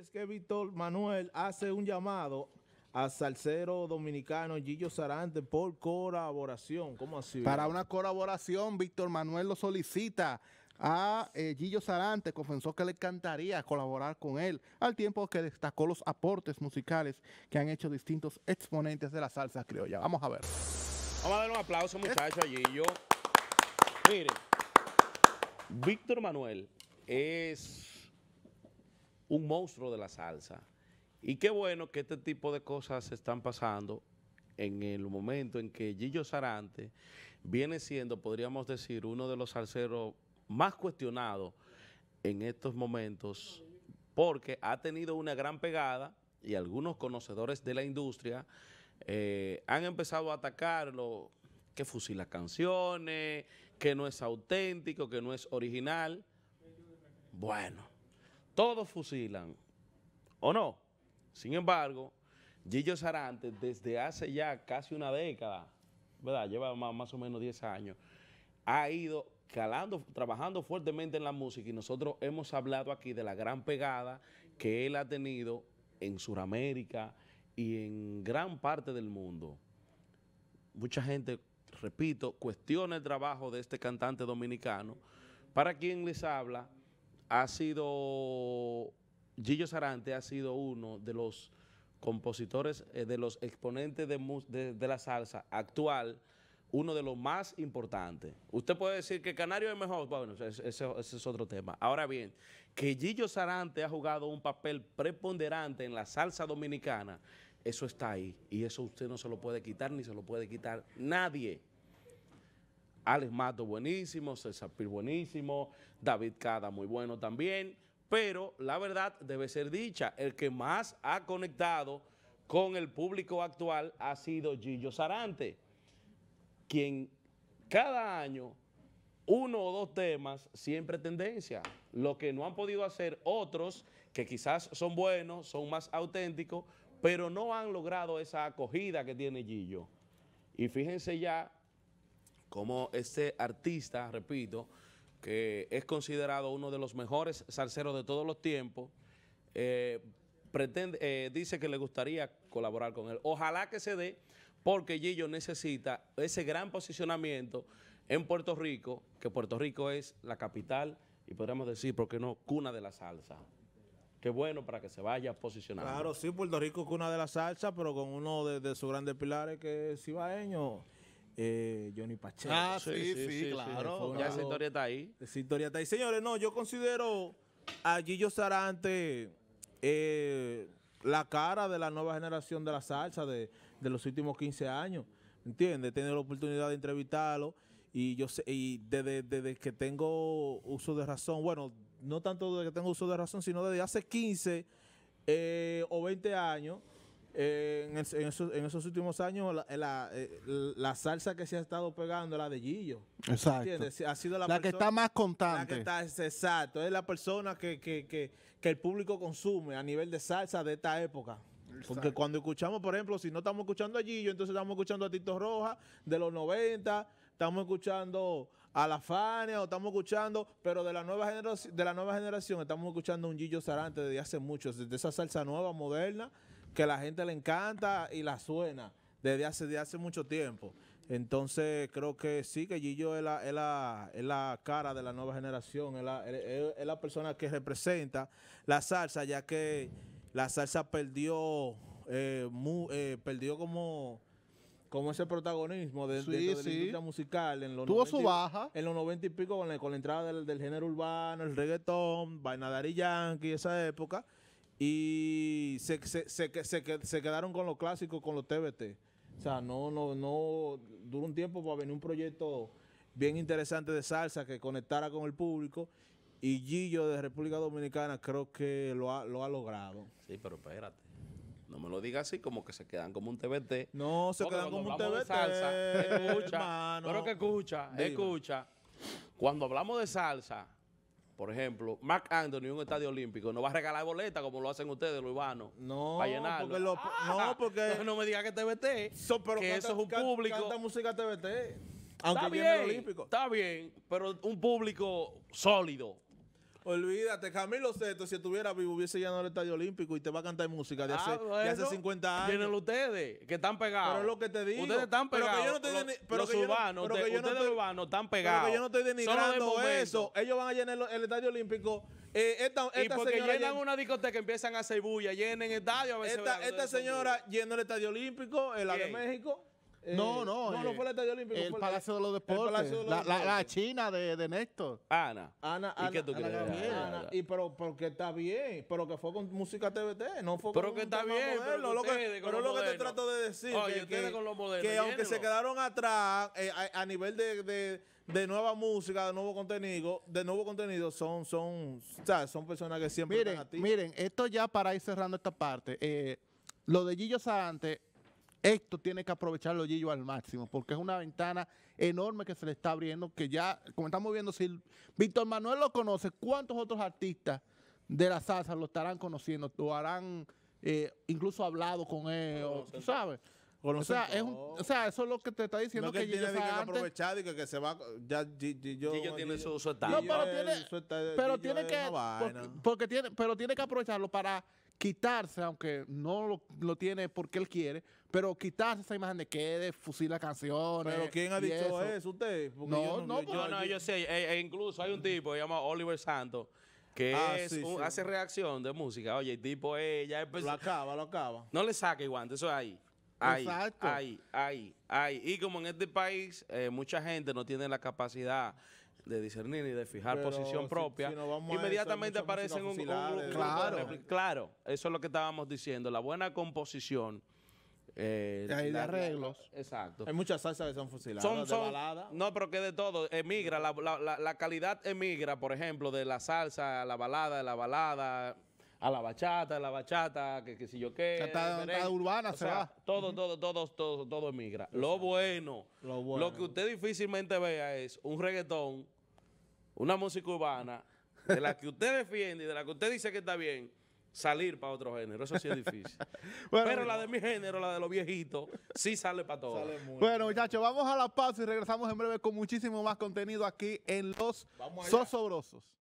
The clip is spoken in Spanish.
es que Víctor Manuel hace un llamado a salsero dominicano Gillo Sarante por colaboración. ¿Cómo así? Para una colaboración, Víctor Manuel lo solicita a eh, Gillo Sarante, confesó que le encantaría colaborar con él, al tiempo que destacó los aportes musicales que han hecho distintos exponentes de la salsa criolla. Vamos a ver. Vamos a dar un aplauso, ¿Eh? muchachos, a Gillo. Mire, Víctor Manuel es un monstruo de la salsa. Y qué bueno que este tipo de cosas están pasando en el momento en que Gillo Sarante viene siendo, podríamos decir, uno de los salseros más cuestionados en estos momentos porque ha tenido una gran pegada y algunos conocedores de la industria eh, han empezado a atacarlo, que fusila canciones, que no es auténtico, que no es original. Bueno todos fusilan, ¿o no? Sin embargo, Gillo Sarante, desde hace ya casi una década, ¿verdad? Lleva más, o menos 10 años, ha ido calando, trabajando fuertemente en la música y nosotros hemos hablado aquí de la gran pegada que él ha tenido en Suramérica y en gran parte del mundo. Mucha gente, repito, cuestiona el trabajo de este cantante dominicano, para quien les habla ha sido, Gillo Sarante ha sido uno de los compositores, eh, de los exponentes de, la salsa actual, uno de los más importantes. Usted puede decir que Canario es mejor, bueno, ese, es otro tema. Ahora bien, que Gillo Sarante ha jugado un papel preponderante en la salsa dominicana, eso está ahí y eso usted no se lo puede quitar ni se lo puede quitar nadie. Alex Mato buenísimo, César Pir buenísimo, David Cada muy bueno también, pero la verdad debe ser dicha, el que más ha conectado con el público actual ha sido Gillo Sarante, quien cada año uno o dos temas siempre tendencia. Lo que no han podido hacer otros, que quizás son buenos, son más auténticos, pero no han logrado esa acogida que tiene Gillo. Y fíjense ya como este artista, repito, que es considerado uno de los mejores salseros de todos los tiempos, eh, eh, dice que le gustaría colaborar con él. Ojalá que se dé, porque Gillo necesita ese gran posicionamiento en Puerto Rico, que Puerto Rico es la capital y podríamos decir, ¿por qué no?, cuna de la salsa. Qué bueno para que se vaya posicionando. Claro, sí, Puerto Rico es cuna de la salsa, pero con uno de, sus grandes pilares que es cibaeño. Eh, Johnny Pacheco. Ah, sí, sí, claro. ya esa historia está ahí. Esa historia está ahí. Señores, no, yo considero a Gillo Sarante eh, la cara de la nueva generación de la salsa de, los últimos 15 años. ¿Entiendes? He la oportunidad de entrevistarlo y yo sé, y desde, que tengo uso de razón, bueno, no tanto desde que tengo uso de razón, sino desde hace 15 eh, o 20 años, en, esos, últimos años eh, la, salsa que se ha estado pegando la de Gillo. Exacto. Ha sido la, que está más constante. exacto. Es la persona que, que, el público consume a nivel de salsa de esta época. Porque cuando escuchamos, por ejemplo, si no estamos escuchando a Gillo, entonces estamos escuchando a Tito Roja de los 90, estamos escuchando a la Fania o estamos escuchando, pero de la nueva generación, de la nueva generación estamos escuchando a un Gillo Sarante desde hace mucho, desde esa salsa nueva, moderna, que la gente le encanta y la suena desde hace, desde hace mucho tiempo. Entonces creo que sí, que Gillo es la, cara de la nueva generación, es la, persona que representa la salsa, ya que la salsa perdió, eh, eh, perdió como, como ese protagonismo de, dentro la industria musical. En los Tuvo su baja. En los noventa y pico con la, entrada del, género urbano, el reggaetón, y Yankee, esa época. Y se, se, quedaron con los clásicos, con los TBT. O sea, no, no, no, duró un tiempo para venir un proyecto bien interesante de salsa que conectara con el público. Y Gillo de República Dominicana creo que lo ha, logrado. Sí, pero espérate. No me lo digas así, como que se quedan como un TBT. No, se quedan como un TBT. escucha, hermano. pero que escucha, escucha. Cuando hablamos de salsa, por ejemplo, Mark Anthony en un estadio olímpico no va a regalar boletas como lo hacen ustedes, los urbanos. No, para porque ah, no, porque no, me digas que TVT, TBT, pero que eso es un público. Canta música TVT. Aunque está bien, olímpico. Está bien, pero un público sólido. Olvídate, Camilo Seto, si estuviera vivo, hubiese llenado el Estadio Olímpico y te va a cantar música de, ah, hace, de hace 50 años. Tienen ustedes, que están pegados. Pero es lo que te digo. Ustedes están pegados. Pero que yo no estoy pero que yo no, ustedes urbanos están pegados. Pero que yo no estoy denigrando eso. Ellos van a llenar el, Estadio Olímpico. Eh, esta, esta y porque llenan una discoteca, empiezan a hacer bulla, llenen el estadio. A veces esta, esta señora llenó el Estadio Olímpico, el de México. Eh, no, no. No, eh, fue el Estadio Olímpico. El Palacio de los Deportes. la, China de, de, Néstor. Ana. Ana, Ana. ¿Y qué tú Ana, crees? Ana. Y pero, porque está bien. Pero que fue con música TVT. No fue pero con que está bien. Moderno, pero lo que, pero lo que te trato de decir. que, aunque se quedaron atrás eh, a, nivel de, de nueva música, de nuevo contenido, de nuevo contenido, son, son, o sea, son personas que siempre miren, ti. Miren, esto ya para ir cerrando esta parte, lo de Gillo antes esto tiene que aprovecharlo Gillo al máximo, porque es una ventana enorme que se le está abriendo, que ya, como estamos viendo, si Víctor Manuel lo conoce, ¿cuántos otros artistas de la salsa lo estarán conociendo? ¿O harán eh, incluso hablado con él? ¿Tú sabes? O sea, es un, o sea, eso es lo que te está diciendo. No que, tiene que aprovechar y que, se va. Ya, Gillo, tiene su, su, pero tiene, que. porque tiene, pero tiene que aprovecharlo para quitarse, aunque no lo, tiene porque él quiere, pero quitarse esa imagen de que de fusila canciones. Pero ¿quién ha dicho eso? ¿Usted? no, yo no, yo, sé. E, e incluso hay un tipo llamado Oliver Santos que ah, hace reacción de música. Oye, el tipo ella Lo acaba, lo acaba. No le saque guante, eso es ahí. Ahí, Exacto. ahí, ahí, ahí. Y como en este país eh, mucha gente no tiene la capacidad de discernir y de fijar posición propia, inmediatamente aparecen un, claro. claro, eso es lo que estábamos diciendo, la buena composición. Eh, hay de arreglos. Exacto. Hay muchas salsas que son fusiladas. No, pero que de todo. Emigra, la, calidad emigra, por ejemplo, de la salsa a la balada, de la balada a la bachata, a la bachata, que, si yo qué. está urbana Todo, todo, todo, todo, todo emigra. Lo bueno, lo bueno, lo que usted difícilmente vea es un reggaetón una música urbana de la que usted defiende y de la que usted dice que está bien, salir para otro género. Eso sí es difícil. Pero la de mi género, la de los viejitos, sí sale para todos. Bueno, muchachos, vamos a la pausa y regresamos en breve con muchísimo más contenido aquí en Los Sosobrosos.